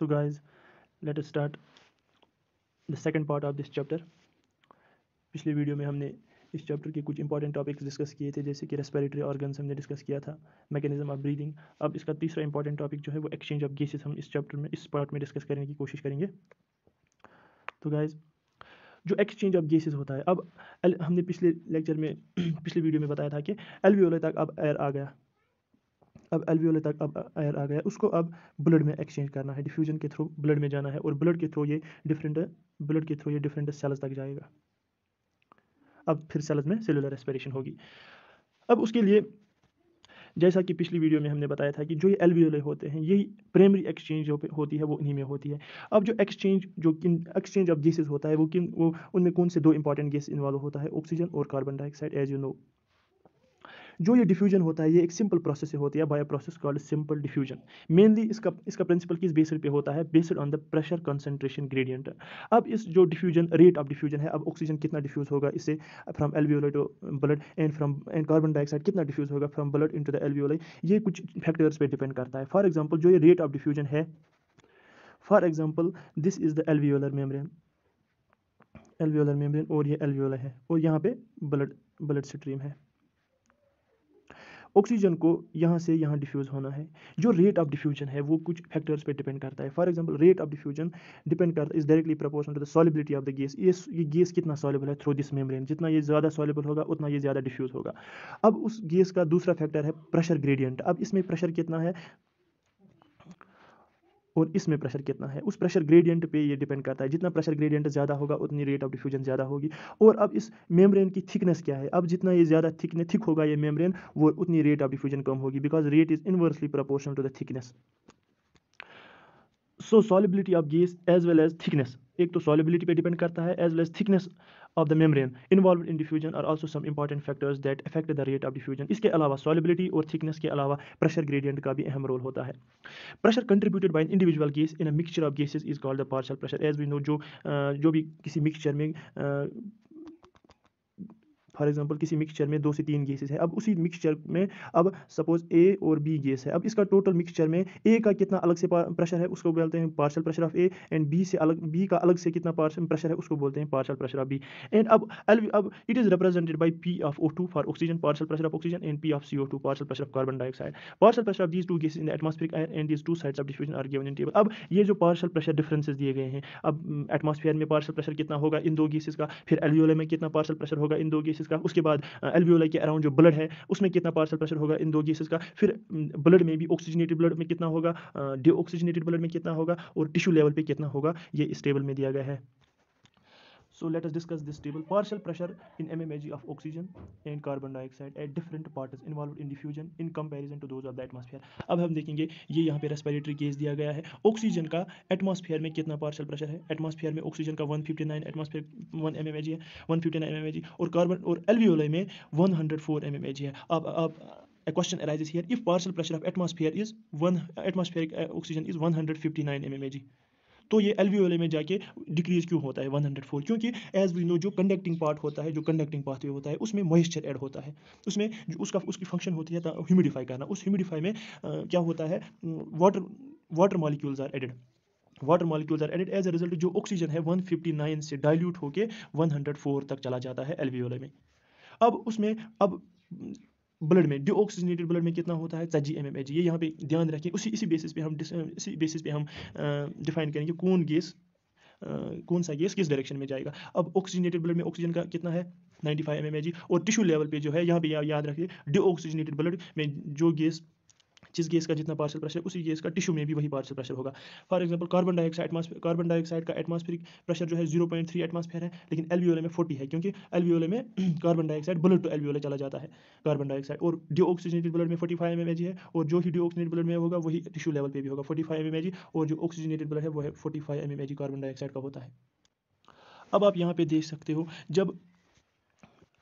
so guys let us start the second part of this chapter पिछले video में हमने इस चैप्टर के कुछ इंपॉर्टेंट टॉपिक्स डिस्कस किए थे जैसे कि रेस्पिरेटरी ऑर्गन्स हमने डिस्कस किया था मैकेनिज्म ऑफ ब्रीदिंग अब इसका तीसरा इंपॉर्टेंट टॉपिक जो है वो एक्सचेंज ऑफ गैसेस हम इस चैप्टर में इस पार्ट में डिस्कस करने की कोशिश करेंगे तो गाइज़ जो एक्सचेंज ऑफ गैसेस होता है अब हमने पिछले लेक्चर में पिछले वीडियो में बताया था कि एलवीओले तक अब एयर आ गया अब एल्वियोले तक अब एयर आ गया उसको अब ब्लड में एक्सचेंज करना है डिफ्यूजन के थ्रू ब्लड में जाना है और ब्लड के थ्रू ये डिफरेंट ब्लड के थ्रू ये डिफरेंट सेल्स तक जाएगा अब फिर सेल्स में सेलुलर रेस्पिरेशन होगी अब उसके लिए जैसा कि पिछली वीडियो में हमने बताया था कि जो ये एल्वियोले होते हैं यही प्राइमरी एक्सचेंज जो होती है वो इन्हीं में होती है अब जो एक्सचेंज जो किन एक्सचेंज ऑफ गैसेस होता है वो किन वो उनमें कौन से दो इंपॉर्टेंट गैस इन्वॉल्व होता है ऑक्सीजन और carbon dioxide as you know जो ये डिफ्यूजन होता है ये एक सिंपल प्रोसेस से होती है by process called simple diffusion mainly इसका इसका प्रिंसिपल किस बेसड पे होता है based on the pressure concentration gradient अब इस जो डिफ्यूजन रेट ऑफ डिफ्यूजन है अब ऑक्सीजन कितना डिफ्यूज होगा इससे from alveoli to blood and from and carbon dioxide कितना डिफ्यूज होगा from blood to the alveoli ये कुछ फैक्टर्स पर डिपेंड करता है फॉर एग्ज़ाम्पल जो ये रेट ऑफ डिफ्यूजन है for example this is the alveolar membrane alveolar membrane और ये एलवियोला है और यहाँ पे ब्लड ब्लड स्ट्रीम है ऑक्सीजन को यहाँ से यहाँ डिफ्यूज़ होना है जो रेट ऑफ डिफ्यूजन है वो कुछ फैक्टर्स पे डिपेंड करता है for example rate of diffusion depend करता है is directly proportional to the solubility of the gas ये ये गैस कितना सॉलिबल है थ्रू दिस मेम्ब्रेन जितना ये ज़्यादा सॉलेबल होगा उतना ये ज़्यादा डिफ्यूज़ होगा अब उस गैस का दूसरा फैक्टर है प्रेशर ग्रेडियंट अब इसमें प्रेशर कितना है और इसमें प्रेशर कितना है उस प्रेशर ग्रेडियंट पे ये डिपेंड करता है जितना प्रेशर ग्रेडियंट ज़्यादा होगा उतनी रेट ऑफ डिफ्यूजन ज़्यादा होगी और अब इस मेम्ब्रेन की थिकनेस क्या है अब जितना ये ज़्यादा थिकने थिक होगा ये मेम्ब्रेन वो उतनी रेट ऑफ डिफ्यूजन कम होगी because rate is inversely proportional to the thickness so solubility of gas as well as thickness एक तो सॉलिबिलिटी पर डिपेंड करता है as well as thickness of the membrane involved in diffusion are also some important factors that affect the rate of diffusion iske alawa solubility aur thickness ke alawa pressure gradient ka bhi aham role hota hai pressure contributed by an individual gas in a mixture of gases is called the partial pressure as we know jo uh, jo bhi kisi mixture mein uh, for example किसी mixture में दो से तीन gases है अब उसी mixture में अब सपोज ए और बी गैस है अब इसका टोटल मिक्सचर में ए का कितना अलग से प्रेशर है उसको बोलते हैं partial pressure of A and B से अलग बी का अलग से कितना प्रेशर है उसको बोलते हैं partial pressure of B and अब एल अब it is represented by P of O two for oxygen partial pressure of oxygen and P of C O two partial pressure of carbon dioxide partial pressure of these two gas in the atmospheric and these two sides of diffusion are given in table अब ये जो partial pressure differences दिए गए हैं अब atmosphere mm, में partial pressure कितना होगा इन दो गैसेज का फिर एलवियोले में कितना पार्शल प्रेशर होगा इन दो गेसिस का उसके बाद एल्वियोलाई के अराउंड जो ब्लड है उसमें कितना पार्सल प्रेशर होगा इन दो गेसेस का फिर ब्लड में भी ऑक्सीजनेटेड ब्लड में कितना होगा ऑक्सीजनेटेड ब्लड में कितना होगा और टिश्यू लेवल पर कितना होगा ये इस टेबल में दिया गया है So let us discuss this table. Partial pressure in mmHg of oxygen and carbon dioxide at different parts involved in diffusion in comparison to those of the atmosphere. अब हम देखेंगे ये यहाँ पे रेस्पिरेटरी गैस दिया गया है ऑक्सीजन का एटमॉस्फेयर में कितना पार्शियल प्रेशर है एटमॉस्फेयर में ऑक्सीजन का 159 एटमॉस्फेयर 1 mmHg है 159 mmHg और कार्बन और एल्वियोलाई में 104 mmHg है अब अब a question arises here if partial pressure of atmosphere is 1 atmospheric uh, oxygen is 159 mmHg तो ये एलवीओले में जाके डिक्रीज क्यों होता है 104 क्योंकि एज वी नो जो कंडक्टिंग पार्ट होता है जो कंडक्टिंग पाथवे होता है उसमें मॉइस्चर ऐड होता है उसमें उसका उसकी फंक्शन होती है ह्यूमिडिफाई तो करना उस ह्यूमिडिफाई में क्या होता है water water molecules are added water molecules are added as a result जो ऑक्सीजन है 159 से डाइल्यूट होके 104 तक चला जाता है एलवीओले में अब उसमें अब ब्लड में डीऑक्सीजनेटेड ब्लड में कितना होता है सजी एम एम एच ये यहाँ पे ध्यान रखें उसी इसी बेसिस पे हम इसी बेसिस पे हम डिफाइन करेंगे कौन गैस कौन सा गैस किस डायरेक्शन में जाएगा अब ऑक्सीजनेटेड ब्लड में ऑक्सीजन का कितना है 95 फाइव एम और टिश्यू लेवल पे जो है यहाँ पे याद रखिए डीऑक्सीजनेटेड ब्लड में जो गैस जिस गैस का जितना पार्सल प्रेशर उसी गैस का टिश्यू में भी वही पार्सल प्रेशर होगा for example carbon dioxide atmosphere carbon dioxide का एटमॉस्फेरिक प्रेशर जो है जीरो पॉइंट थ्री एटमॉस्फेयर है लेकिन एलवीओले में फोर्टी है क्योंकि एलवीओले में carbon dioxide bullet to alveoli चला जाता है कार्बन डाइऑक्साइड और डीऑक्सीजनेटेड ब्लड में फोर्टी फाइव एम है और जो ही डीऑक्सीजनेटेड ब्लड में होगा वही टिश्यू लेवल पर भी होगा फोर्टी फाइव एम और जो ऑक्सीजनेटेड ब्लड है वो है forty five M carbon dioxide का होता है अब आप यहाँ पे देख सकते हो जब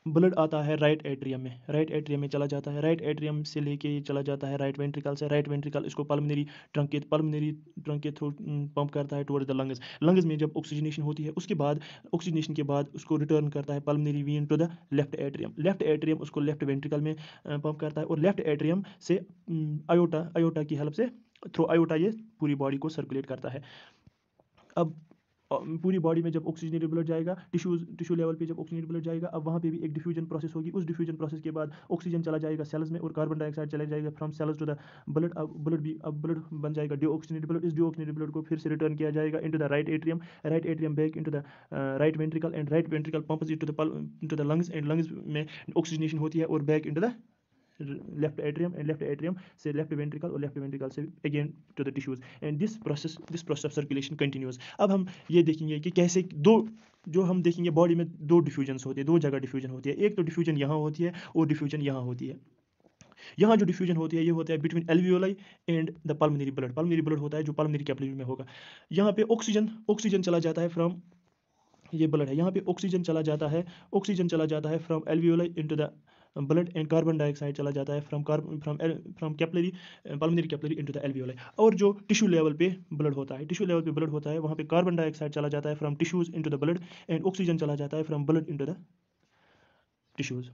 ब्लड आता है राइट एट्रियम में राइट एट्रियम में चला जाता है राइट एट्रियम से लेके चला जाता है राइट वेंट्रिकल से राइट वेंट्रिकल इसको पल्मनरी ट्रंक के पल्मनरी ट्रंक के थ्रू पंप करता है टुवर्ड्स द लंग्स लंग्स में जब ऑक्सीजनेशन होती है उसके बाद ऑक्सीजनेशन के बाद उसको रिटर्न करता है pulmonary vein to the left atrium left atrium उसको लेफ्ट वेंट्रिकल में पंप करता है और लेफ्ट एट्रियम से अयोटा mm, अयोटा की हेल्प से थ्रो अयोटा ये पूरी बॉडी को सर्कुलेट करता है अब पूरी बॉडी में जब ऑक्सीजनेटेड ब्लड जाएगा टिश्यूज टिश्यू लेवल पे जब ऑक्सीजनरी ब्लड जाएगा अब वहाँ पे भी एक डिफ्यूजन प्रोसेस होगी उस डिफ्यूजन प्रोसेस के बाद ऑक्सीजन चला जाएगा सेल्स में और कार्बन डाइऑक्साइड चला जाएगा from cells to the blood अब ब्लड भी अब ब्लड बन जाएगा डिओक्सीजनेटेड ब्लड इस डिओक्सीजनेटेड ब्लड को फिर से रिटर्न किया जाएगा into the right atrium right atrium back into the right ventricle and right ventricle pumps in to the lungs and lungs में ऑक्सीजनेशन होती है और back into the left atrium and left atrium से left ventricle और left ventricle से again to the tissues and this process this process of circulation continues अब हम ये देखेंगे कि कैसे दो जो हम देखेंगे बॉडी में दो डिफ्यूजन होते हैं दो जगह डिफ्यूजन होती है एक तो डिफ्यूजन यहाँ होती है और डिफ्यूजन यहाँ होती है यहाँ जो डिफ्यूजन होती है ये होता है between alveoli and the pulmonary blood pulmonary blood होता है जो पल्मनरी कैपिलरी में होगा यहाँ पे ऑक्सीजन ऑक्सीजन चला जाता है फ्रॉम ये ब्लड है यहाँ पे ऑक्सीजन चला जाता है ऑक्सीजन चला जाता है from alveoli into the blood and carbon dioxide चला जाता है from carbon from from capillary pulmonary capillary into the alveoli और जो टिश्यू लेवल पे ब्लड होता है टिश्यू लेवल पे ब्लड होता है वहाँ पे कार्बन डाइऑक्साइड चला जाता है from tissues into the blood and oxygen चला जाता है from blood into the tissues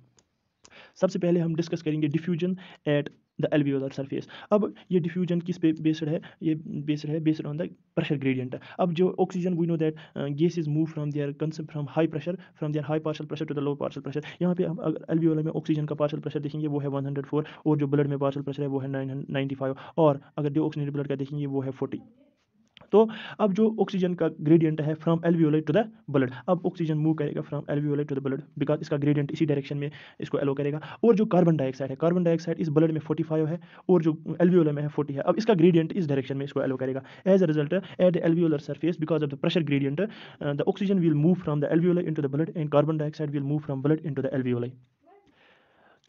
सबसे पहले हम डिस्कस करेंगे diffusion at the alveolar surface अब ये डिफ्यूजन किस पे बेस्ड है ये बेस्ड है based on the pressure gradient अब जो oxygen we know that gas is move from there concept from high pressure from there high partial pressure to the low partial pressure यहाँ पे हम एल्वियोलर में oxygen का partial pressure देखेंगे वो है 104 और जो ब्लड में पार्शल प्रेशर है वो है 995 और अगर ऑक्सीजन ब्लड का देखेंगे वो है 40 तो अब जो ऑक्सीजन का ग्रेडियंट है from alveoli to the blood अब ऑक्सीजन मूव करेगा from alveoli to the blood because इसका ग्रेडियंट इसी डायरेक्शन में इसको एलो करेगा और जो कार्बन डाइऑक्साइड है कार्बन डाइऑक्साइड इस ब्लड में फोर्टी है और जो एलवीओलाई में है फोर्टी है अब इसका ग्रेडियंट इस डायरेक्शन में इसको एलो करेगा as a result at the alveolar surface because of the pressure gradient the oxygen will move from the alveoli into the blood and carbon dioxide will move from blood into the alveoli.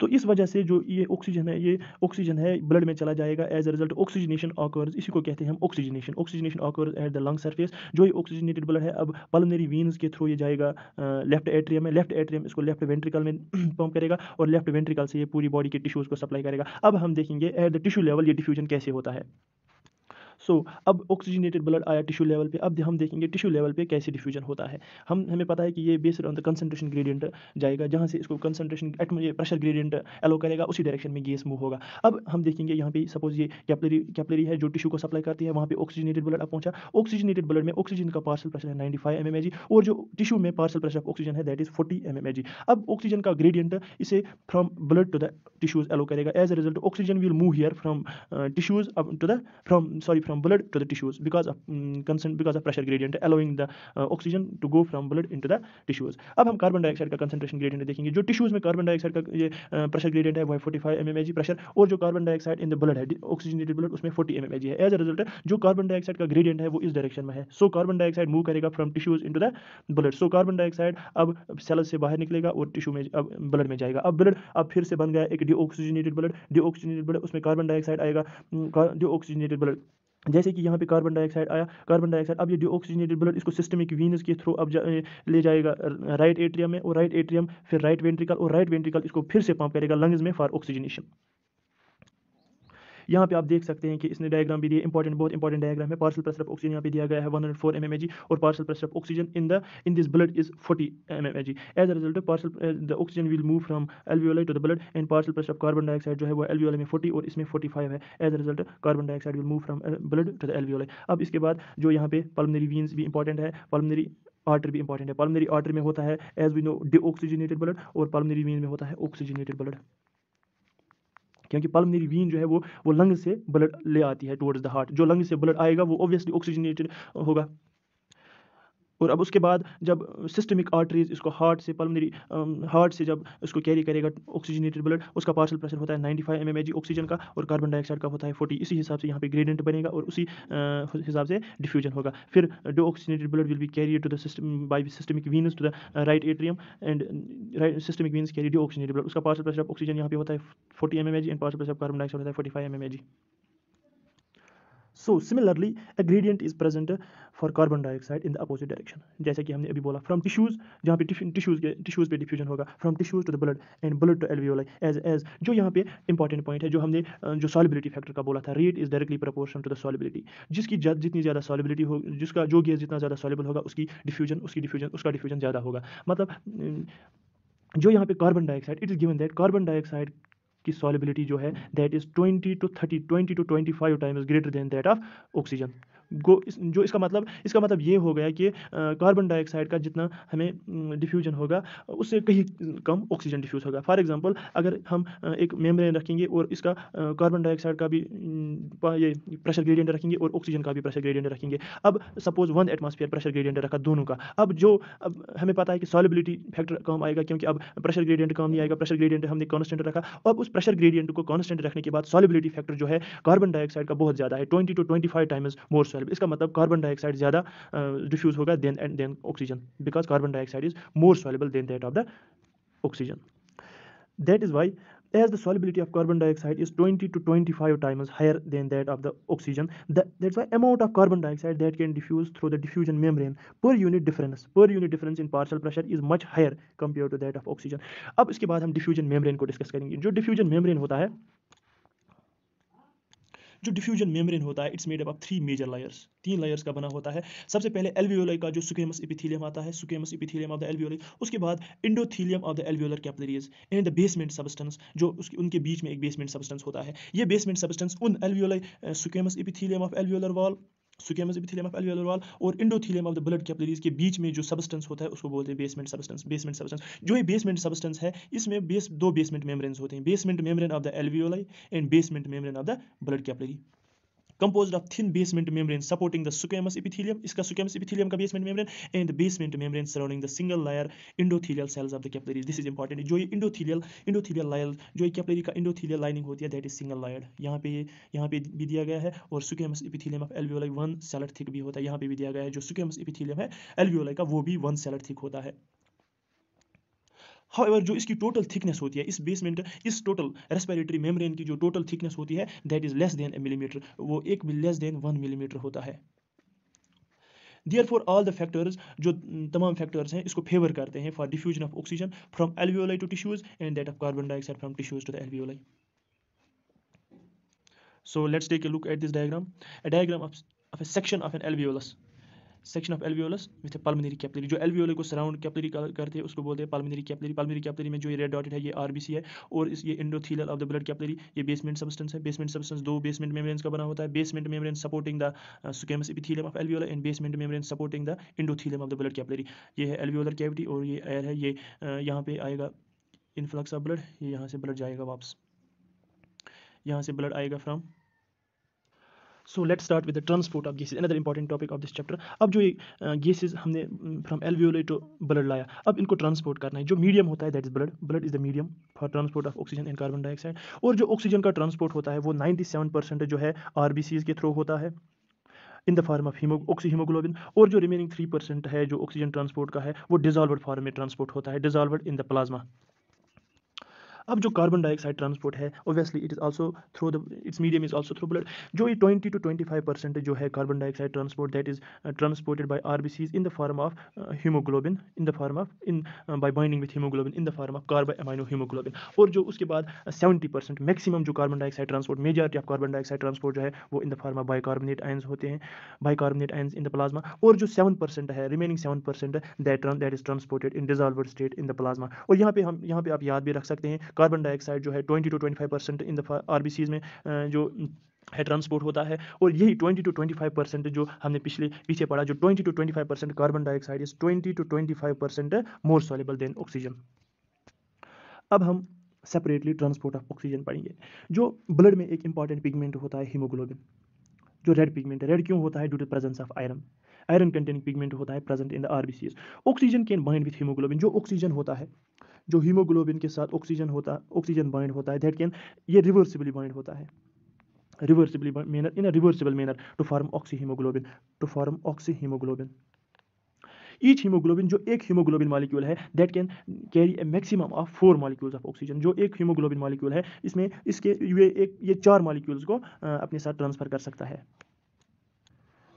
तो इस वजह से जो ये oxygen है ये oxygen है blood में चला जाएगा as a result oxygenation occurs इसी को कहते हैं हम oxygenation oxygenation occurs at the lung surface जो ये ऑक्सीजनेटेड ब्लड है अब पलनरी वीन्स के थ्रू ये जाएगा लेफ्ट एट्रियम में लेफ्ट एट्रियम इसको लेफ्ट वेंट्रिकल में पंप करेगा और लेफ्ट वेंट्रिकल से ये पूरी बॉडी के टिश्यूज़ को सप्लाई करेगा अब हम देखेंगे एट द टिशू लेवल ये डिफ्यूजन कैसे होता है सो so, अब ऑक्सीजनेटेड ब्लड आया टिश्यू लेवल पे अब हम देखेंगे टिश्यू लेवल पे कैसे डिफ्यूजन होता है हम हमें पता है कि ये based on the concentration gradient जाएगा जहाँ से इसको कंसनट्रेशन प्रेशर ग्रेडियंट एलो करेगा उसी डायरेक्शन में गैस मूव होगा अब हम देखेंगे यहाँ पे सपोज ये कैपलरी कैपलरी है जो टिश्यू को सप्लाई करती है वहाँ पर ऑक्सीजनेटेड ब्लड अब पहुँचा ऑक्सीजनेटेड ब्लड में ऑक्सीजन का पार्सल प्रेशर है नाइन्टी फाइव एम और जो टिश्यू में पार्सल प्रेशर ऑफ ऑक्सीजन है that is forty M M अब ऑक्सीजन का ग्रेडियंट इसे from blood to the tissues allow करेगा as a result oxygen will move here from tissues to the from sorry from blood to the tissues because of mm, consent because of pressure gradient allowing the uh, oxygen to go from blood into the tissues अब हम carbon dioxide का concentration gradient देखेंगे जो tissues में carbon dioxide का ये pressure uh, gradient है वह फोर्टी फाइव एम प्रेशर और जो carbon dioxide in the blood है ऑक्सीजनेटेड ब्लड उसमें फोर्टी एम है एज अ रिजल्ट जो कार्बन डाइऑक्साइड का ग्रेडियंट है वो इस डायरेक्शन में है सो कार्बन डाइऑक्साइड मूव करेगा from tissues in the blood so carbon dioxide अब सेल से बाहर निकलेगा और टिश्यू में अब ब्लड में जाएगा अब ब्लड अब फिर से बन गया एक डीऑक्सीजनेटेड ब्लड डीऑक्सीजनेटेड ब्लड उसमें कार्बन डाइऑक्साइड आएगा डीऑक्सीजनेटेड mm, ब्लड जैसे कि यहाँ पे कार्बन डाइऑक्साइड आया कार्बन डाइऑक्साइड अब ये ऑक्सीजनेटेड ब्लड इसको सिस्टमिक वीनस के थ्रू अब जा, ले जाएगा राइट एट्रियम में और राइट एट्रियम फिर राइट वेंट्रिकल और राइट वेंट्रिकल इसको फिर से पंप करेगा लंग्स में फॉर ऑक्सीजनेशन यहाँ पे आप देख सकते हैं कि इसने डायग्राम भी दिए इंपॉर्टेंट बहुत इंपॉर्टेंट डायग्राम है पार्सल प्रेशर ऑफ ऑक्सीजन यहाँ पे दिया गया है one hundred four M M G और partial pressure of oxygen in the in this blood is forty M M G as a result partial the oxygen will move from alveoli to the blood and partial pressure of carbon dioxide जो है वो alveoli में forty और इसमें forty five है as a result carbon dioxide will move from blood to the alveoli अब इसके बाद जो यहाँ पे पल्मनरी वीन्स भी इंपॉर्टेंट है पल्मनरी आर्टरी भी इंपॉर्टेंट है पल्मनरी आर्टरी में होता है as we know deoxygenated blood और पल्मनरी वीन में होता है ऑक्सीजनेटेड ब्लड क्योंकि पल्मनरी वीन जो है वो वो लंग से ब्लड ले आती है टुवर्ड्स द हार्ट जो लंग से ब्लड आएगा वो ऑब्वियसली ऑक्सीजनेटेड होगा और अब उसके बाद जब सिस्टमिक आर्टरीज इसको हार्ट से पल्मनरी हार्ट um, से जब इसको कैरी करेगा ऑक्सीजनेटेड ब्लड उसका पार्सल प्रेशर होता है 95 फाइव mm ऑक्सीजन का और कार्बन डाइऑक्साइड का होता है 40 इसी हिसाब से यहाँ पे ग्रेडेंट बनेगा और उसी uh, हिसाब से डिफ्यूजन होगा फिर deoxygenated blood will be carry to the system by systemic venous to the right atrium and right systemic venous carry deoxygenated blood उसका पार्सल प्रेशर ऑक्सीजन यहाँ पे होता है forty M M and partial pressure of carbon dioxide होता है forty five M M so similarly a gradient is present for carbon dioxide in the opposite direction जैसे कि हमने अभी बोला फ्रॉम टिश्यूज जहाँ पे टिश्यूज के टिश्यूज पे डिफ्यूजन होगा from tissues to the blood and blood to alveoli as as जो यहाँ पे इंपॉर्टेंट पॉइंट है जो हमने जो सॉलिबिलिटी फैक्टर का बोला था rate is directly proportion to the solubility जिसकी जितनी ज़्यादा सॉलिबिलिटी हो जिसका जो गैस जितना ज़्यादा सॉलिबल होगा उसकी डिफ्यूजन उसकी डिफ्यूजन उसका डिफ्यूजन ज़्यादा होगा मतलब जो यहाँ पे carbon dioxide it is given that carbon dioxide की सॉलिबिलिटी जो है that is 20 to 30 20 to 25 times greater than that of oxygen गो इस, जो इसका मतलब इसका मतलब ये हो गया कि कार्बन डाइऑक्साइड का जितना हमें डिफ्यूजन होगा उससे कहीं कम ऑक्सीजन डिफ्यूज होगा फॉर एग्जांपल अगर हम एक मेम्ब्रेन रखेंगे और इसका कार्बन डाइऑक्साइड का भी ये प्रेशर ग्रेडियंट रखेंगे और ऑक्सीजन का भी प्रेशर ग्रेडियंट रखेंगे अब suppose one atmosphere pressure gradient रखा दोनों का अब जो अब हमें पता है कि सॉलिबिलिटी फैक्टर काम आएगा क्योंकि अब प्रेशर ग्रेडियंट काम नहीं आएगा प्रेशर ग्रेडियंट हमने कॉन्स्टेंट रखा अब उस प्रेशर ग्रेडियंट को कॉन्स्टेंट रखने के बाद सॉलिबिलिटी फैक्टर जो है कार्बन डाइऑक्साइड का बहुत ज़्यादा है twenty to twenty five times more cell इसका मतलब कार्बन डाइऑक्साइड ज़्यादा डिफ्यूज होगा than and than oxygen because carbon dioxide is more soluble than that of the oxygen that is why as the solubility of carbon dioxide is twenty to twenty five times higher than that of the oxygen that's why amount of carbon dioxide that can diffuse through the diffusion membrane per unit difference पर unit difference in partial pressure is much higher compare to that of oxygen अब इसके बाद हम diffusion membrane को discuss करेंगे जो diffusion membrane होता है जो डिफ्यूजन मेम्ब्रेन होता है it's made up of three major layers तीन लायर्स का बना होता है सबसे पहले एल्वियोलाई का जो सुकेमस इपिथीलियम आता है squamous epithelium of the alveoli उसके बाद endothelium of the alveolar capillaries in the basement substance जो उसके उनके बीच में एक बेसमेंट सब्सटेंस होता है ये बेसमेंट सब्सटेंस उन alveoli squamous epithelium of alveolar wall squamous epithelium of alveolar wall और endothelium of the blood capillaries के बीच में जो सब्सटेंस होता है उसको बोलते हैं बेसमेंट सब्सटेंस बेसमेंट सब्सटेंस जो ये बेसमेंट सब्सटेंस है इसमें बेस दो बेसमेंट मेम्ब्रेन्स होते हैं basement membrane of the alveoli and basement membrane of the blood capillary compose of thin basement membrane supporting the squamous epithelium इसका सुकेमस इपिथिलियम का basement membrane and the basement membrane surrounding the single layer endothelial cells of the capillary this is important जो ये इंडोथिलियल इंडोथिलियल Lyell जो ये capillary का इंडोथिलियल lining होती है that is single lawyer यहाँ पे यहाँ पे भी दिया गया है और squamous epithelium of alveoli one cell thick भी होता है यहाँ पे भी दिया गया है जो सुकेमस इपिथिलियम है एलवियोलाई का वो भी वन सेलट थिक होता है हाउ जो इसकी टोटल थिकनेस होती है इस बेसमेंट इस टोटल रेस्पिरेटरी मेम्ब्रेन की जो टोटल थिकनेस होती है that is less than a millimetre वो एक लेस देन वन मिलीमीटर होता है therefore all the factors जो तमाम फैक्टर्स हैं इसको फेवर करते हैं for diffusion of oxygen from alveoli to tissues and that of carbon dioxide from tissues to the alveoli so let's take a look at this diagram a diagram of of a section of an section of alveolus with pulmonary capillary जो alveoli को surround capillary करते हैं उसको बोलते हैं pulmonary capillary pulmonary capillary में जो ये रेड डॉटेड है ये आरबीसी है और इस ये endothelial of the blood capillary ये बेसमेंट सब्सटेंस है बेसमेंट सब्सटेंस दो बेसमेंट मेम्ब्रेन का बना होता है basement membrane supporting the squamous epithelium of alveoli and basement membrane supporting the endothelium of the blood capillary ये है एलवियोलर कैविटी और ये एयर है ये uh, यहाँ पे आएगा इनफ्लक्स ऑफ ब्लड ये यहाँ से ब्लड जाएगा वापस यहाँ से ब्लड आएगा from so let start with the transport of gases another important topic of this chapter अब जो गेसिस गैसेज हमने फ्रॉम एलवीओले टू ब्लड लाया अब इनको ट्रांसपोर्ट करना है जो मीडियम होता है that is blood blood is the medium for transport of oxygen and carbon dioxide और जो ऑक्सीजन का ट्रांसपोर्ट होता है वो सेवन परसेंट जो है आर के थ्रू होता है in the form of haemo oxy haemoglobin और जो रिमेनिंग थ्री परसेंट है जो ऑक्सीजन ट्रांसपोर्ट का है वो डिजॉल्वड फॉर्म में ट्रांसपोर्ट होता है डिजॉल्वड इन द प्लाज्मा अब जो कार्बन डाइऑक्साइड ट्रांसपोर्ट है obviously it is also through the its medium is also through blood जो ये twenty to twenty five percent जो है carbon dioxide transport that is transported by R B Cs in the form of haemoglobin in the form of in by binding with haemoglobin in the form of carbon amino haemoglobin और जो उसके बाद seventy percent maximum जो carbon dioxide transport majority of carbon dioxide transport जो है वो in the form of bicarbonate ions होते हैं bicarbonate ions in the plasma और जो सेवन परसेंट है remaining seven percent that that is transported in dissolved state in the plasma और यहाँ पे हम यहाँ पे आप याद भी रख सकते हैं कार्बन डाइऑक्साइड जो है twenty to twenty five percent in दफ़ा आर बी में जो है ट्रांसपोर्ट होता है और यही 20 टू 25 परसेंट जो हमने पिछले पीछे पढ़ा जो 20 to 25 percent carbon dioxide is 20 to 25 percent more soluble than oxygen अब हम सेपरेटली ट्रांसपोर्ट ऑफ ऑक्सीजन पढ़ेंगे जो ब्लड में एक इंपॉर्टेंट पिगमेंट होता है हीमोग्लोबिन जो रेड पिगमेंट है रेड क्यों होता है due to presence of iron iron containing pigment होता है present in the RBCs oxygen can bind with haemoglobin जो ऑक्सीजन होता है जो हीमोग्लोबिन के साथ ऑक्सीजन होता ऑक्सीजन बाइंड होता है दैट कैन ये रिवर्सिबली बाइंड होता है reversibly in reversible manner to form oxy haemoglobin to form oxy haemoglobin each haemoglobin जो एक हीमोग्लोबिन मालिक्यूल है that can carry a maximum of four molecules of oxygen जो एक हीमोग्लोबिन मालिक्यूल है इसमें इसके ये एक ये चार मालिक्यूल्स को अपने साथ ट्रांसफर कर सकता है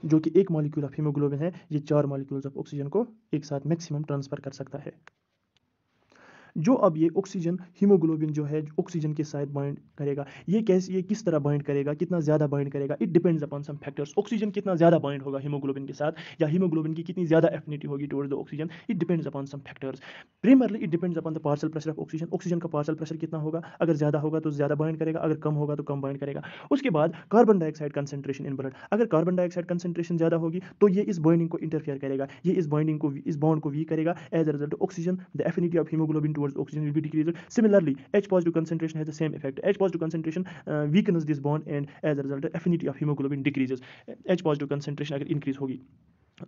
जो कि एक मालिक्यूल ऑफ हीमोग्लोबिन है ये चार मालिक्यूल्स ऑफ ऑक्सीजन को एक साथ मैक्सिमम ट्रांसफर कर सकता है जो अब ये ऑक्सीजन हीमोग्लोबिन जो है ऑक्सीजन के साथ बाइंड करेगा ये कैसे ये किस तरह बाइंड करेगा कितना ज़्यादा बाइंड करेगा it depends upon some factors oxygen कितना ज़्यादा बाइंड होगा हीमोग्लोबिन के साथ या हीमोग्लोबिन की कितनी ज़्यादा एफिनिटी होगी towards the oxygen it depends upon some factors primarily it depends upon the partial pressure of oxygen oxygen का पार्सल प्रेशर कितना होगा अगर ज़्यादा होगा तो ज़्यादा बाइंड करेगा अगर कम होगा तो कम बाइंड करेगा उसके बाद carbon dioxide concentration in blood अगर कार्बन डाइऑक्साइड कंसेंट्रेशन ज़्यादा होगी तो ये इस बाइंडिंग को इंटरफेयर करेगा ये इस बाइंडिंग को इस बाउंड को वीक करेगा as a result oxygen the affinity of haemoglobin toward towards oxygen will be decreased. Similarly, H positive concentration has the same effect. H positive concentration uh, weakens this bond and as a result affinity of hemoglobin decreases. H positive concentration agar increase hogi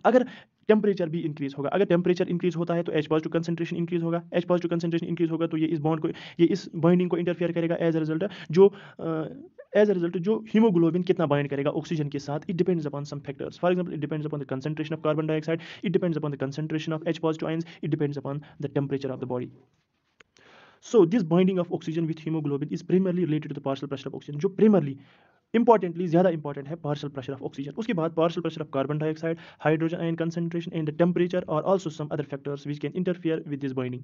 अगर temperature भी increase होगा अगर temperature increase होता है तो H positive concentration increase होगा H positive concentration increase होगा तो ये इस बॉन्ड को ये इस बाइंडिंग को इंटरफेयर करेगा एज अ रिजल्ट जो एज अ रिजल्ट जो हीमोग्लोबिन कितना बाइंड करेगा ऑक्सीजन के साथ it depends upon some factors for example it depends upon the concentration of carbon dioxide it depends upon the concentration of H positive ions it depends upon the temperature of the body so this binding of oxygen with haemoglobin is primarily related to the partial of oxygen जो primarily importantly ज्यादा important है partial pressure of oxygen उसके बाद partial pressure of carbon dioxide hydrogen ion concentration and the temperature और also some other factors which can interfere with this binding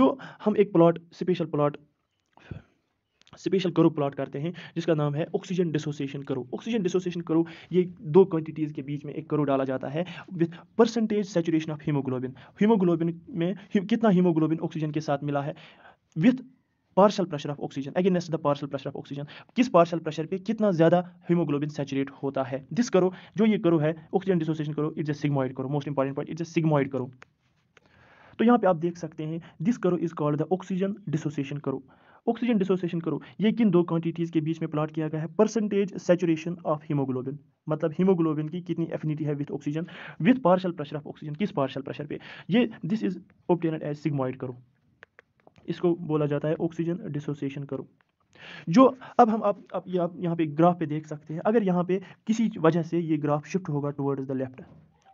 जो हम एक plot special plot special curve plot करते हैं जिसका नाम है oxygen dissociation curve oxygen dissociation curve ये दो क्वांटिटीज़ के बीच में एक करो डाला जाता है with percentage saturation of haemoglobin haemoglobin में कितना हीमोग्लोबिन ऑक्सीजन के साथ मिला है with partial pressure of oxygen against the partial pressure of oxygen किस पार्शल प्रेशर पे कितना ज़्यादा हीमोग्लोबिन सेचुरेट होता है दिस करो जो ये करो है oxygen dissociation curve it's a sigmoid curve most important point it's a sigmoid curve तो यहाँ पे आप देख सकते हैं this curve is called the oxygen dissociation curve oxygen dissociation curve ये किन दो क्वांटिटीज़ के बीच में प्लॉट किया गया है परसेंटेज सेचुरेशन ऑफ हीमोग्लोबिन मतलब हीमोग्लोबिन की कितनी एफिनिटी है with oxygen with partial pressure of oxygen किस पार्शल प्रेशर पे ये this is obtained as sigmoid curve इसको बोला जाता है ऑक्सीजन डिसोसिएशन करो जो अब हम आप, आप यहाँ पे ग्राफ पे देख सकते हैं अगर यहाँ पे किसी वजह से ये ग्राफ शिफ्ट होगा टुवर्ड्स द लेफ्ट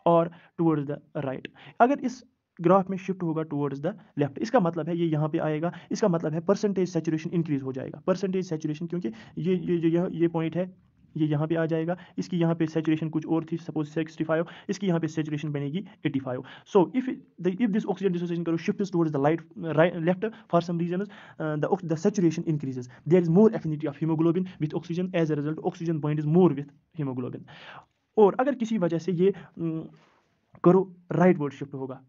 और टुवर्ड्स द राइट अगर इस ग्राफ में शिफ्ट होगा टुवर्ड्स द लेफ्ट इसका मतलब है ये यहाँ पे आएगा इसका मतलब है परसेंटेज सेचुरेशन इंक्रीज हो जाएगा परसेंटेज सेचुरेशन क्योंकि ये ये ये ये पॉइंट है ये यहाँ पे आ जाएगा इसकी यहाँ पे सेचुरेशन कुछ और थी सपोज सिक्सटी फाइव इसकी यहाँ पे सेचुरेशन बनेगी eighty five so if if this oxygen dissociation curve shift towards the light right left for some reason the saturation increases there is more affinity of haemoglobin with oxygen as a result oxygen point is more with haemoglobin और अगर किसी वजह से ये mm, करो right word shift होगा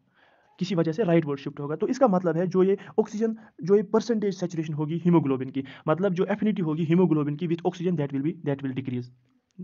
किसी वजह से राइट वर्ड शिफ्ट होगा तो इसका मतलब है जो ये ऑक्सीजन जो ये परसेंटेज सेचुरेशन होगी हीमोग्लोबिन की मतलब जो एफिनिटी होगी हीमोग्लोबिन की with oxygen that will be that will decrease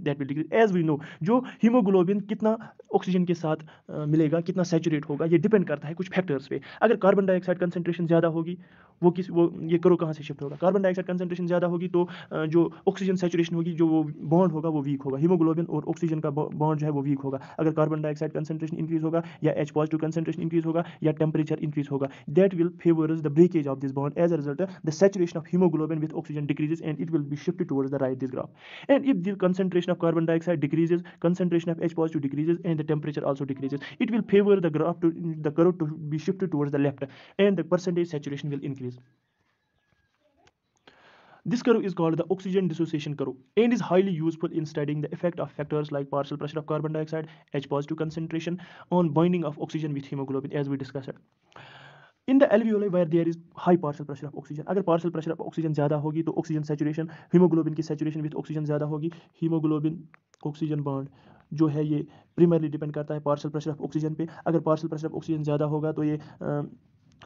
that will decrease as we know जो हीमोग्लोबिन कितना ऑक्सीजन के साथ मिलेगा कितना सेचुरेट होगा ये डिपेंड करता है कुछ फैक्टर्स पे अगर कार्बन डाइऑक्साइड कंसेंट्रेशन ज़्यादा होगी वो किस वो ये करो कहाँ से शिफ्ट होगा कार्बन डाइऑक्साइड कंसेंट्रेशन ज़्यादा होगी तो uh, जो ऑक्सीजन सेचुरेशन होगी जो वो बॉन्ड होगा वो वीक होगा हीमोग्लोबिन और ऑक्सीजन का बॉन्ड जो है वो वीक होगा अगर कार्बन डाइऑक्साइड कंसेंट्रेशन इंक्रीज होगा या एच पॉजिटिव कंसेंट्रेशन इंक्रीज होगा या टेम्परेचर इंक्रीज होगा that will favours the breakage of this bond as a result the saturation of haemoglobin with oxygen decreases and it will be shift towards the right this graph and if this concentration concentration of carbon dioxide decreases, concentration of H positive decreases, and the temperature also decreases. It will favor the graph to the curve to be shifted towards the left, and the percentage saturation will increase. This curve is called the oxygen dissociation curve and is highly useful in studying the effect of factors like partial pressure of carbon dioxide, H positive concentration on binding of oxygen with hemoglobin as we discussed. In the alveoli where there is high partial pressure of oxygen अगर partial pressure of oxygen ज़्यादा होगी तो oxygen saturation haemoglobin की saturation with oxygen ज़्यादा होगी haemoglobin oxygen bond जो है ये प्रीमियरली डिपेंड करता है पार्सल प्रेशर ऑफ ऑक्सीजन पे अगर पार्सल प्रेशर ऑफ ऑक्सीजन ज़्यादा होगा तो ये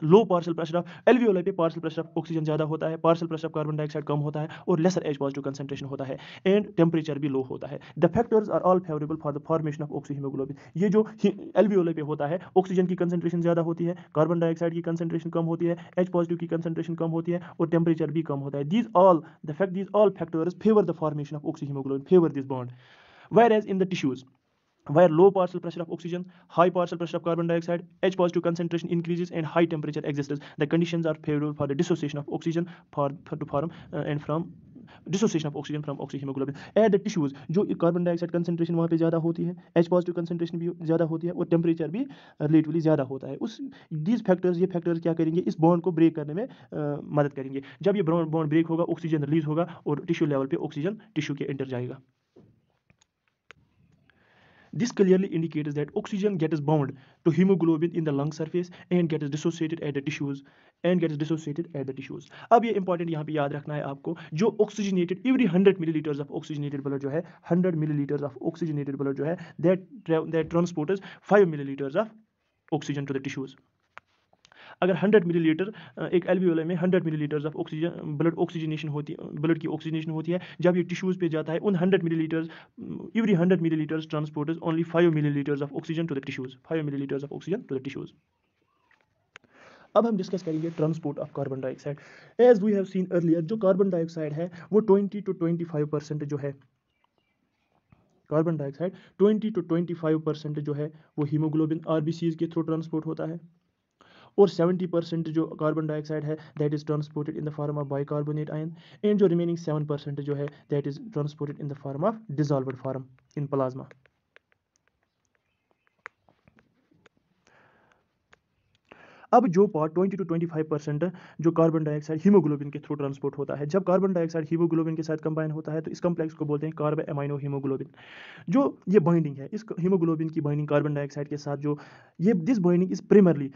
low partial pressure of alveoli पे पार्सल प्रेशर ऑफ ऑक्सीजन ज़्यादा होता है partial pressure of carbon dioxide कम होता है और लेसर एच पॉजिटिव कंसेंट्रेशन होता है एंड टेम्परेचर भी लो होता है the factors are all favourable for the formation of oxyhaemoglobin ये जो एलवीओलाई पे होता है ऑक्सीजन की कंसेंट्रेशन ज़्यादा होती है कार्बन डाइऑक्साइड की कंसेंट्रेशन कम होती है एच पॉजिटिव की कंसेंट्रेशन कम होती है और टेम्परेचर भी कम होता है these all the fact these all factors favour the formation of oxyhaemoglobin favour this bond whereas in the tissues where low partial pressure of oxygen, high partial pressure of carbon dioxide, H positive concentration increases and high temperature exists. The conditions are favorable for the dissociation of oxygen for, for to form uh, and from dissociation of oxygen from oxy haemoglobin at the tissues जो carbon dioxide concentration वहाँ पे ज़्यादा होती है H positive concentration भी ज़्यादा होती है और टेम्परेचर भी रिलेटिवली ज़्यादा होता है उस दीज फैक्टर्स ये फैक्टर्स क्या करेंगे इस बॉन्ड को ब्रेक करने में आ, मदद करेंगे जब ये बॉन्ड ब्रेक होगा ऑक्सीजन रिलीज होगा और टिश्यू लेवल पर ऑक्सीजन टिश्यू के एंटर जाएगा This clearly indicates that oxygen gets bound to hemoglobin in the lung surface and gets dissociated at the tissues and gets dissociated at the tissues. अब ये important यहाँ पे याद रखना है आपको जो oxygenated every 100 millilitres of oxygenated blood जो है 100 मिलीलीटर्स ऑफ ऑक्सीजनेटेड ब्लड जो है that that transporters 5 millilitres of oxygen to the tissues अगर हंड्रेड मिली लीटर एक एल्वियोलर में hundred millilitres of oxygen blood oxygenation होती है ब्लड की ऑक्सीजनेशन होती है जब ये टिश्यूज़ पे जाता है उन hundred millilitres every hundred millilitres transport only five millilitres of oxygen to the tissues five millilitres of oxygen to the tissues अब हम डिस्कस करेंगे transport of carbon dioxide as we have seen earlier जो carbon dioxide है वो 20 to 25 percent जो है carbon dioxide 20 to 25 percent जो है वो हीमोग्लोबिन आरबीसीज के थ्रू ट्रांसपोर्ट होता है और 70 परसेंट जो कार्बन डाइऑक्साइड है that is transported in the form of bicarbonate ion and जो रिमेनिंग 7 परसेंट जो है that is transported in the form of dissolved form in plasma अब जो पार्ट 20 टू 25 परसेंट जो कार्बन डाइऑक्साइड हीमोग्लोबिन के through transport होता है जब कार्बन डाइऑक्साइड हीमोग्लोबिन के साथ कंबाइन होता है तो इस कम्प्लेक्स को बोलते हैं कार्बन एमाइनो हीमोग्लोबिन जो ये बाइंडिंग है इस हीमोग्लोबिन की बाइंडिंग कार्बन डाइऑक्साइड के साथ जो ये this binding is primarily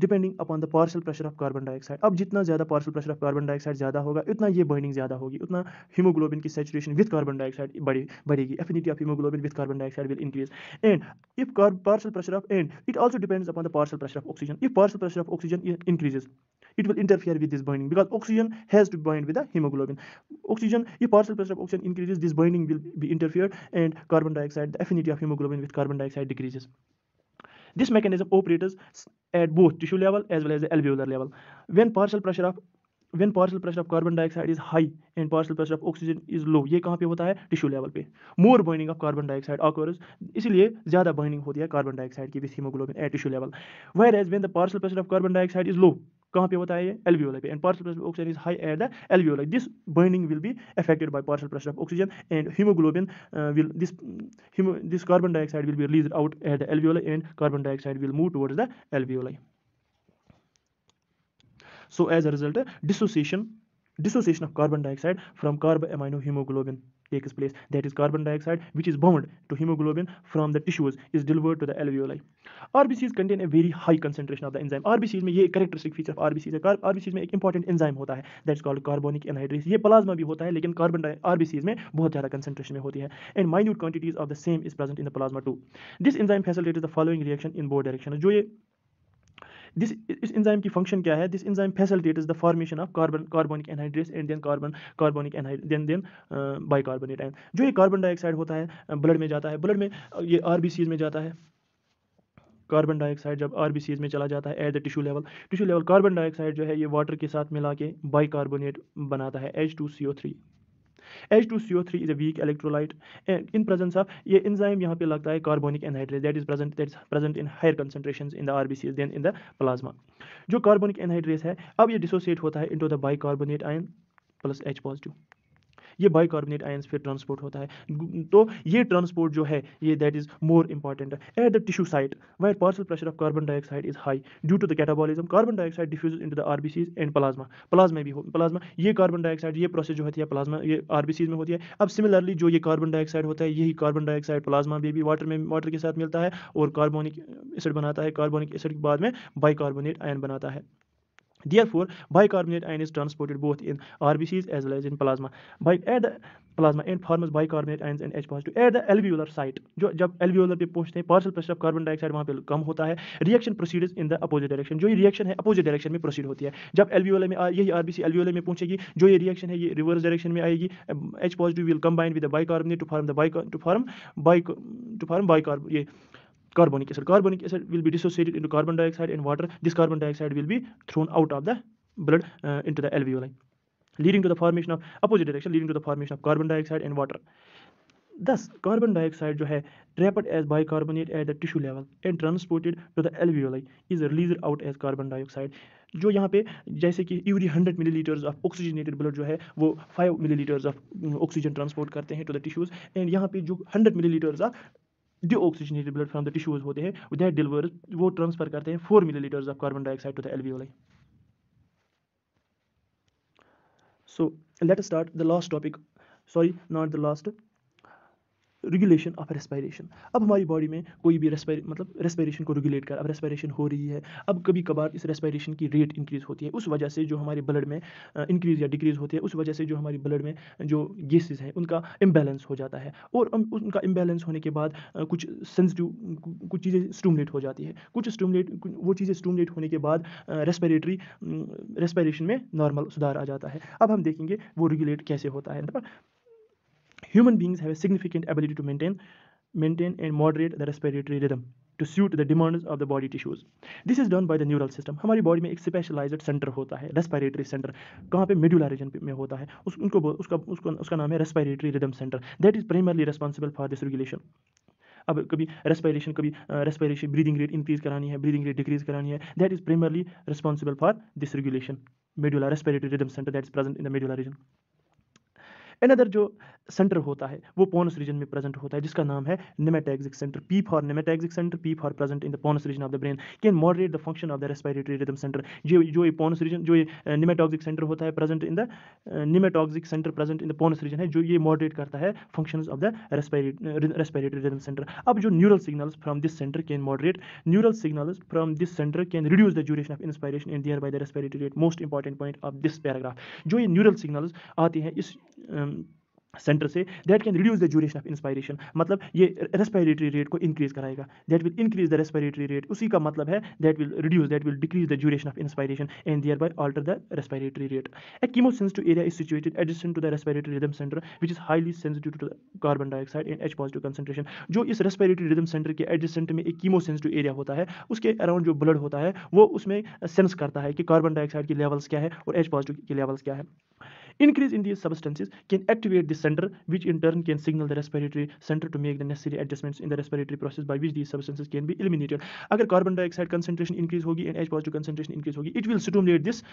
depending upon the partial pressure of carbon dioxide अब जितना ज़्यादा partial pressure of carbon dioxide ज़्यादा होगा उतना ये बर्निंग ज़्यादा होगी उतना हीमोग्लोबिन की सेचुरेशन विद कार्बन डाइऑक्साइड बढ़ी बढ़ेगी affinity of haemoglobin with carbon dioxide will increase and if partial pressure of and it also depends upon the partial pressure of oxygen if partial pressure of oxygen increases it will interfere with this binding because oxygen has to bind with the hemoglobin oxygen if partial pressure of oxygen increases this binding will be interfered and carbon dioxide the affinity of hemoglobin with carbon this mechanism operates at both tissue level as well as the alveolar level. When partial pressure of when partial pressure of carbon dioxide is high and partial pressure of oxygen is low ये कहाँ पे होता है tissue level पे more burning of carbon dioxide occurs इसलिए ज़्यादा burning होती है कार्बन डाइऑक्साइड की with hemoglobin at tissue level whereas when the partial pressure of carbon dioxide is low कहाँ पे होता है ये एलवीओलाई पे and partial pressure of oxygen is high at the alveoli this burning affected by partial pressure of oxygen and hemoglobin uh, will this this carbon dioxide will be released out at the alveoli and carbon dioxide will move towards the alveoli so as a result dissociation dissociation of carbon dioxide from carboaminohemoglobin takes place that is carbon dioxide which is bound to hemoglobin from the tissues is delivered to the alveoli rbcs contain a very high concentration of the enzyme rbcs में ये characteristic feature of rbcs है rbcs में एक important enzyme होता है that's called carbonic anhydrase ये plasma भी होता है लेकिन carbon rbcs में बहुत ज़्यादा concentration में होती है and minute quantities of the same is present in the plasma too this enzyme facilitates the following reaction in both directions जो ये दिस इस इंजाइम की फंक्शन क्या है this enzyme facilitate the formation of carbon carbonic anhydrase and then carbon carbonic then then bicarbonate an जो ये carbon dioxide होता है ब्लड में जाता है ब्लड में ये आर में जाता है कार्बन डाइऑक्साइड जब आर में चला जाता है at the tissue level tissue level carbon dioxide जो है ये वाटर के साथ मिला के बाई कार्बोनेट बनाता है H two C O three H2CO3 is a weak electrolyte and in presence of ये enzyme यहाँ पे लगता है carbonic anhydrase that is present that is present in higher concentrations in the RBCs than in the plasma जो carbonic anhydrase है अब ये dissociate होता है into the bicarbonate ion plus H positive ये बाइकार्बोनेट आयंस फिर ट्रांसपोर्ट होता है तो ये ट्रांसपोर्ट जो है ये that is more important at the tissue site where partial pressure of carbon dioxide is high due to the catabolism carbon dioxide diffuse in the RBCs and plasma plasma भी हो plasma ये carbon dioxide ये process जो होती है plasma ये RBCs में होती है अब सिमिलरली जो ये कार्बन डाइऑक्साइड होता है यही कार्बन डाइऑक्साइड प्लाज्मा में भी वाटर में वाटर के साथ मिलता है और कार्बोनिक एसिड बनाता है कार्बोनिक एसिड के बाद में बाइकार्बोनेट आयन बनाता है Therefore, bicarbonate ion is transported both in RBCs as well as in plasma. By at the plasma end forms bicarbonate ions and H positive at the alveolar site. जो जब alveolar पे पहुंचते हैं partial pressure of carbon dioxide वहां पे कम होता है Reaction proceeds in the opposite direction. जो ये reaction है opposite direction में proceed होती है जब alveolar में यही RBC alveolar में पहुंचेगी जो ये reaction है ये reverse direction में आएगी H positive will combine with the bicarbonate to form the bicarbonate to form bic to form bicarbonate carbonic acid. Carbonic acid will be dissociated into carbon dioxide and water. This carbon dioxide will be thrown out of the blood uh, into the alveoli, leading to the formation of opposite direction, leading to the formation of carbon dioxide and water. Thus, carbon dioxide जो है trapped as bicarbonate at the tissue level and transported to the alveoli is released out as carbon dioxide. जो यहाँ पे जैसे कि every hundred millilitres of oxygenated blood जो है वो five millilitres of oxygen transport करते हैं टू द टिश्यूज़ एंड यहाँ पे जो hundred millilitres of deoxygenated blood from the tissues होते हैं दैट डिलीवर्स वो ट्रांसफर करते हैं four millilitres of carbon dioxide to the alveoli so let start the last topic sorry not the last regulation of respiration अब हमारी body में कोई भी रेस्पायर मतलब रेस्पायरेशन को रेगुलेट कर अब रेस्पायरेशन हो रही है अब कभी कभार इस रेस्पायरेशन की रेट इंक्रीज़ होती है उस वजह से जो हमारे ब्लड में इंक्रीज़ या डिक्रीज़ होती है उस वजह से जो हमारी ब्लड में जो गेसेज हैं उनका इम्बेलेंस हो जाता है और उनका इम्बेलेंस होने के बाद कुछ सेंसिटिव कुछ चीज़ें स्टूमलेट हो जाती है कुछ स्टूमलेट वो चीज़ें स्टूमलेट होने के बाद रेस्पायरेटरी रेस्पायरेशन में नॉर्मल सुधार आ जाता है अब हम देखेंगे वो रेगुलेट कैसे होता है human beings have a significant ability to maintain maintain and moderate the respiratory rhythm to suit the demands of the body tissues this is done by the neural system हमारी बॉडी में एक specialised centre होता है respiratory centre कहाँ पे medulla region mein hota hai us unko uska usko uska naam hai respiratory rhythm center that is primarily responsible for this regulation अब कभी respiration कभी रेस्पिरेशन ब्रीदिंग रेट इंक्रीज करानी है breathing rate decrease करानी है that is primarily responsible for this regulation medulla respiratory rhythm centre that is present in the medulla region another जो centre होता है वो पोनस रीजन में प्रेजेंट होता है जिसका नाम है pneumotaxic centre P for pneumotaxic centre P for present in the pons region of the brain can moderate the function of the respiratory rhythm centre जो जो ये पोनस रीजन जो ये निमेटॉक्सिक uh, सेंटर होता है present in the pneumotaxic centre present in the pons region है जो ये मॉडरेट करता है function of the respiratory rhythm centre अब जो neural signals from this centre can moderate neural signals from this centre can reduce the duration of inspiration and thereby the respiratory rate most important point of this paragraph जो ये neural signals आते हैं इस um, centre से that can reduce the duration of inspiration मतलब ये respiratory rate को increase कराएगा that will increase the respiratory rate उसी का मतलब है that will reduce that will decrease the duration of inspiration and thereby alter the respiratory rate a sensitive area is situated addition to the respiratory rhythm centre which is highly sensitive to the carbon dioxide and H positive concentration जो इस respiratory rhythm centre के एडिसेंट में एक sensitive area होता है उसके around जो blood होता है वो उसमें सेंस करता है कि कार्बन डाइऑक्साइड की लेवल्स क्या है और एच पॉजिटिव की लेवल्स क्या है Increase in these substances can activate the center, which in turn can signal the respiratory center to make the necessary adjustments in the respiratory process by which these substances can be eliminated. Agar carbon dioxide concentration increase hogi and H positive concentration increase hogi, it will stimulate this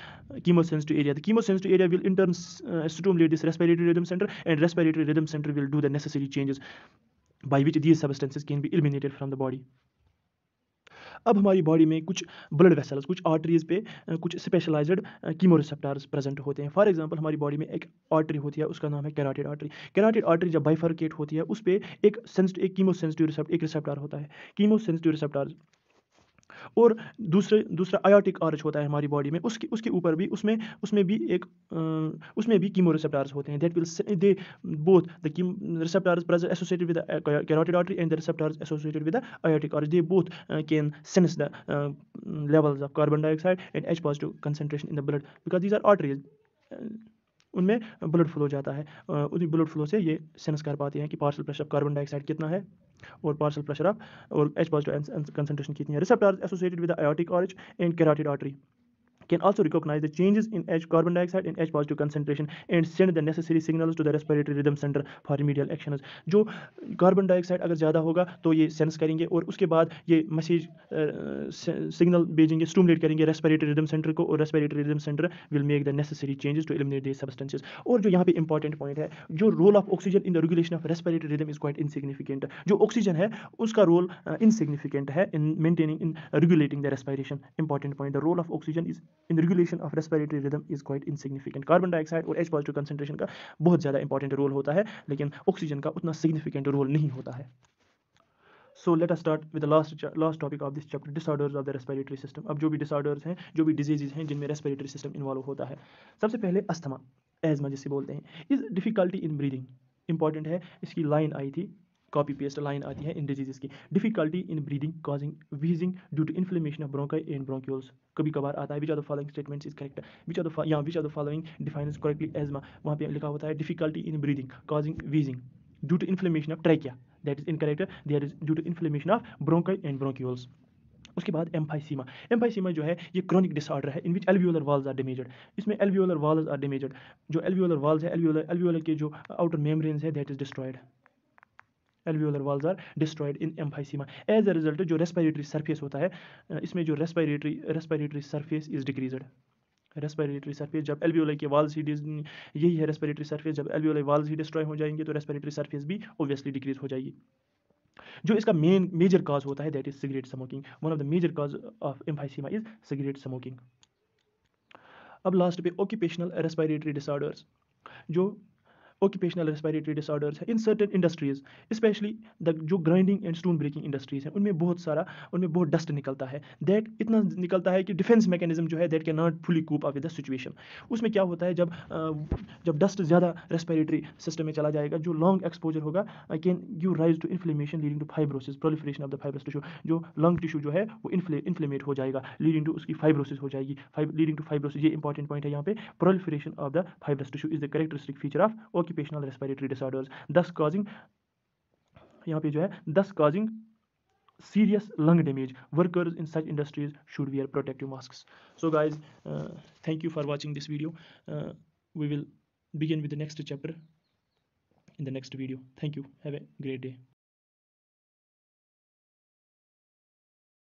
chemosensitive area. The chemosensitive area will in turn uh, stimulate this respiratory rhythm center, and respiratory rhythm center will do the necessary changes by which these substances can be eliminated from the body. अब हमारी body में कुछ blood vessels कुछ arteries पे कुछ specialised chemo receptors present होते हैं for example हमारी बॉडी में एक आर्टरी होती है उसका नाम है कैराटेड आर्टरी कैराटेड आर्टरी जब बाइफर्केट होती है उस पर एक सेंसिटिव एक कीमो सेंसिटिव रिसेप्ट एक रिसेप्टार होता है कीमो सेंसिटिव और दूसरे दूसरा आयोटिक आरच होता है हमारी बॉडी में उसके उसके ऊपर भी उसमें उसमें भी एक उसमें भी कीमो रिसेप्टार्स होते हैं that will they both the chemoreceptors present associated with carotid artery and the receptors associated with aortic arch they both can sense the levels of carbon dioxide and H positive concentration in the blood because these are arteries उनमें blood flow जाता है उसी blood flow से ये sense कर पाते हैं कि partial pressure of carbon dioxide कितना है और पार्सल प्रेशर ऑफ और एच पॉजिटिव कंसनट्रेशन कितनी है receptor associated with aortic arch and carotid artery can also recognize the changes in H carbon dioxide in H positive concentration and send the necessary signals to the respiratory rhythm center for remedial actions जो carbon dioxide अगर ज़्यादा होगा तो ये sense करेंगे और उसके बाद ये मैसेज सिग्नल भेजेंगे स्टूमलेट करेंगे रेस्पिरेटरी रिदम सेंटर को और respiratory rhythm centre will make the necessary changes to eliminate this substances और जो यहाँ पे इंपॉर्टेंट पॉइंट है जो role of oxygen in the regulation of respiratory rhythm is quite insignificant जो ऑक्सीजन है उसका रोल इनसिग्निफिकेंट है in maintaining in regulating the respiration important point the role of oxygen is in regulation of respiratory rhythm is quite insignificant carbon dioxide और H positive concentration का बहुत ज़्यादा important role होता है लेकिन ऑक्सीजन का उतना सिग्निफिकेंट रोल नहीं होता है so let us start with the last last topic of this chapter disorders of the respiratory system अब जो भी डिसऑर्डर्स हैं जो भी डिजीजेज हैं जिनमें रेस्पिरेटरी सिस्टम इन्वॉल्व होता है सबसे पहले अस्थमा एजमा जिसे बोलते हैं is difficulty in breathing important है इसकी लाइन आई थी कॉपी पेस्ट लाइन आती है इन डिजीज़ की difficulty in breathing causing wheezing due to inflammation of bronchi and bronchioles कभी कभार आता है which are the following statements is correct which are the या which are the following defines correctly asthma वहाँ पे लिखा होता है difficulty in breathing causing wheezing due to inflammation of trachea that is incorrect there is due to inflammation of bronchi and bronchioles उसके बाद emphysema emphysema जो है ये क्रॉनिक डिसऑर्डर है in which alveolar walls are damaged इसमें alveolar walls are damaged जो alveolar walls है alveolar alveolar के जो आउटर मेम्ब्रेन्स है that is destroyed alveolar walls are destroyed in emphysema as a result जो रेस्पिरेटरी सरफेस होता है इसमें जो respiratory respiratory surface is decreased respiratory surface जब एल्वियोलाई के वाल्स ही यही है रेस्पिरेटरी सरफेस जब एल्वियोलाई वाल्स ही डिस्ट्रॉय हो जाएंगे तो रेस्पिरेटरी सरफेस भी ओबियसली डिक्रीज हो जाएगी जो इसका मेन मेजर काज होता है that is cigarette smoking one of the major cause of emphysema is cigarette smoking अब लास्ट पे ऑक्यूपेशनल रेस्पिरेटरी डिसऑर्डर्स जो ऑक्यूपेशनल रेस्पायरेटरी डिसऑर्डर्स है in certain industries specially the जो grinding and stone breaking industries हैं उनमें बहुत सारा उनमें बहुत डस्ट निकलता है दैट इतना निकलता है कि डिफेंस मैकेनिज्म जो है that can not fully cope up with the situation उसमें क्या होता है जब जब डस्ट ज़्यादा रेस्पायरेटरी सिस्टम में चला जाएगा जो लॉन्ग एक्सपोजर होगा can you rise to inflammation leading to fibrosis proliferation of the fibrous tissue जो लंग टिशू जो है वो इन्फ्लेमेट हो जाएगा लीडिंग टू उसकी फाइब्रोसिस हो जाएगी लीडिंग टू फाइब्रोसिस ये इंपॉर्टेंट पॉइंट है यहाँ पे proliferation of the fibrous tissue is the characteristic feature of okay Occupational respiratory disorders, thus causing, यहाँ पे जो है दस serious lung damage workers in such industries should wear protective masks so guys uh, thank you for watching this video uh, we will begin with the next chapter in the next video thank you have a great day